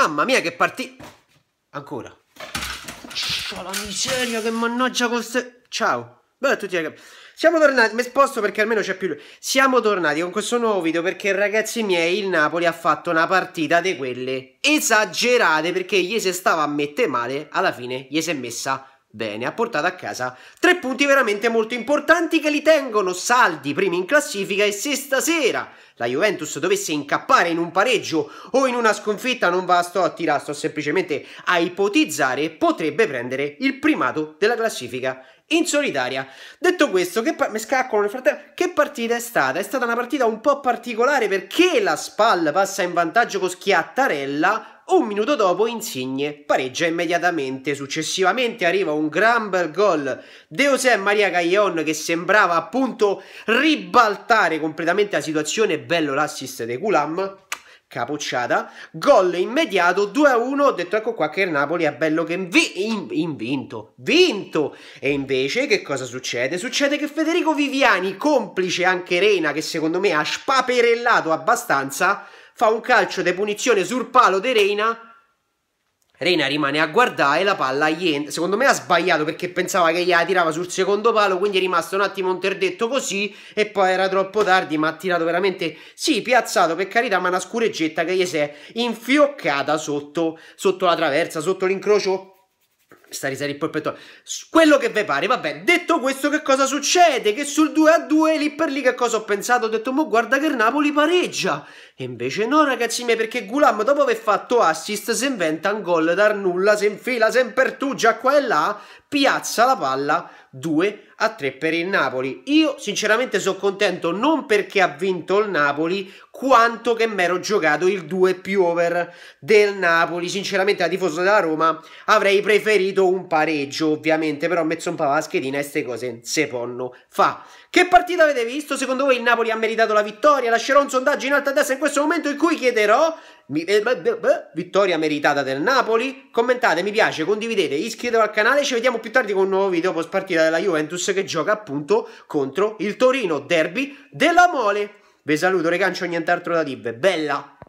Mamma mia che partì... Ancora. C'ho la miseria che mannaggia con se... Ciao. Beh, tutti ragazzi. Siamo tornati, mi sposto perché almeno c'è più lui. Siamo tornati con questo nuovo video perché ragazzi miei il Napoli ha fatto una partita di quelle esagerate perché gli si stava a mettere male, alla fine gli si è messa bene, ha portato a casa tre punti veramente molto importanti che li tengono saldi primi in classifica e se stasera la Juventus dovesse incappare in un pareggio o in una sconfitta non va sto a tirare, sto semplicemente a ipotizzare, potrebbe prendere il primato della classifica in solitaria. Detto questo, che mi scaccolano nel frattempo, che partita è stata? È stata una partita un po' particolare perché la SPAL passa in vantaggio con Schiattarella un minuto dopo Insigne pareggia immediatamente, successivamente arriva un gran bel gol di José Maria Caglion che sembrava appunto ribaltare completamente la situazione, bello l'assist di Culam, capocciata, gol immediato 2-1, a ho detto ecco qua che il Napoli è bello che invi- in- invinto, vinto, e invece che cosa succede? Succede che Federico Viviani, complice anche Reina che secondo me ha spaperellato abbastanza, fa un calcio di punizione sul palo di Reina. Reina rimane a guardare la palla gli entra. Secondo me ha sbagliato perché pensava che gliela tirava sul secondo palo, quindi è rimasto un attimo interdetto così e poi era troppo tardi, ma ha tirato veramente, sì, piazzato per carità, ma una scureggetta che gli si è infioccata sotto, sotto la traversa, sotto l'incrocio sta riserva il Polpettone. Quello che vi pare, vabbè. Detto questo, che cosa succede? Che sul 2 a 2 lì per lì che cosa ho pensato? Ho detto, ma guarda che il Napoli pareggia. E invece no, ragazzi miei, perché Gulam, dopo aver fatto assist, si inventa un gol dal nulla, si infila sempre tu, già qua e là, piazza la palla 2 a 3 per il Napoli. Io sinceramente sono contento non perché ha vinto il Napoli, quanto che mi ero giocato il 2 più over del Napoli. Sinceramente, da tifoso della Roma avrei preferito un pareggio, ovviamente, però mezzo un po' la schedina e queste cose se ponno fa. Che partita avete visto? Secondo voi il Napoli ha meritato la vittoria? Lascerò un sondaggio in alto a destra in questo momento in cui chiederò eh, vittoria meritata del Napoli. Commentate, mi piace, condividete, iscrivetevi al canale. Ci vediamo più tardi con un nuovo video post partita della Juventus che gioca appunto contro il Torino Derby della Mole. Vi saluto, regancio, nient'altro da dire. Bella!